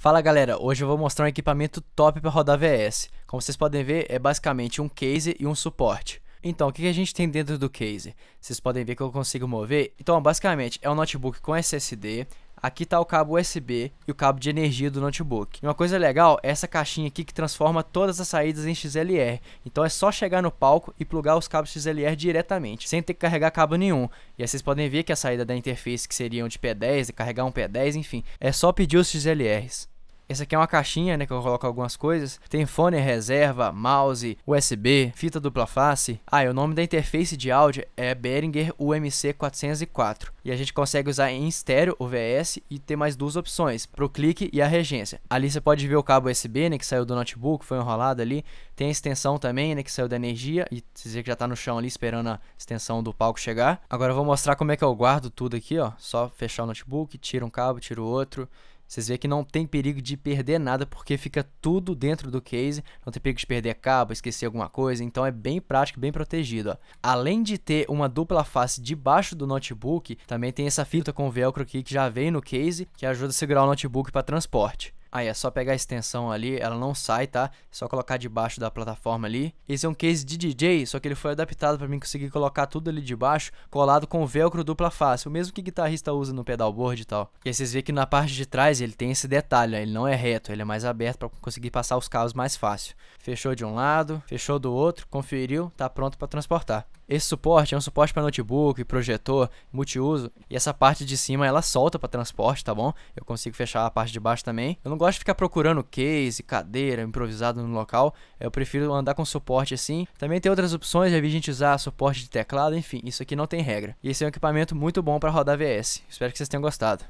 Fala galera, hoje eu vou mostrar um equipamento top para rodar VS. Como vocês podem ver, é basicamente um case e um suporte. Então, o que a gente tem dentro do case? Vocês podem ver que eu consigo mover. Então, basicamente, é um notebook com SSD, aqui está o cabo USB e o cabo de energia do notebook. E uma coisa legal é essa caixinha aqui que transforma todas as saídas em XLR. Então é só chegar no palco e plugar os cabos XLR diretamente, sem ter que carregar cabo nenhum. E aí vocês podem ver que a saída da interface que seriam de P10, de carregar um P10, enfim, é só pedir os XLRs. Essa aqui é uma caixinha, né, que eu coloco algumas coisas. Tem fone reserva, mouse, USB, fita dupla face. Ah, e o nome da interface de áudio é Behringer UMC 404. E a gente consegue usar em estéreo o VS e ter mais duas opções, pro clique e a regência. Ali você pode ver o cabo USB, né, que saiu do notebook, foi enrolado ali. Tem a extensão também, né, que saiu da energia e você vê que já tá no chão ali esperando a extensão do palco chegar. Agora eu vou mostrar como é que eu guardo tudo aqui, ó. Só fechar o notebook, tira um cabo, tira o outro vocês veem que não tem perigo de perder nada, porque fica tudo dentro do case, não tem perigo de perder cabo, esquecer alguma coisa, então é bem prático, bem protegido. Ó. Além de ter uma dupla face debaixo do notebook, também tem essa fita com velcro aqui que já vem no case, que ajuda a segurar o notebook para transporte. Aí é só pegar a extensão ali, ela não sai, tá? É só colocar debaixo da plataforma ali. Esse é um case de DJ, só que ele foi adaptado para mim conseguir colocar tudo ali debaixo, colado com velcro dupla face, o mesmo que guitarrista usa no pedalboard e tal. E aí vocês veem que na parte de trás ele tem esse detalhe, ele não é reto, ele é mais aberto para conseguir passar os cabos mais fácil. Fechou de um lado, fechou do outro, conferiu, tá pronto para transportar. Esse suporte é um suporte para notebook, projetor, multiuso, e essa parte de cima ela solta para transporte, tá bom? Eu consigo fechar a parte de baixo também. Eu não gosto de ficar procurando case, cadeira, improvisado no local. Eu prefiro andar com suporte assim. Também tem outras opções, já vi gente usar suporte de teclado, enfim, isso aqui não tem regra. E esse é um equipamento muito bom para rodar VS. Espero que vocês tenham gostado.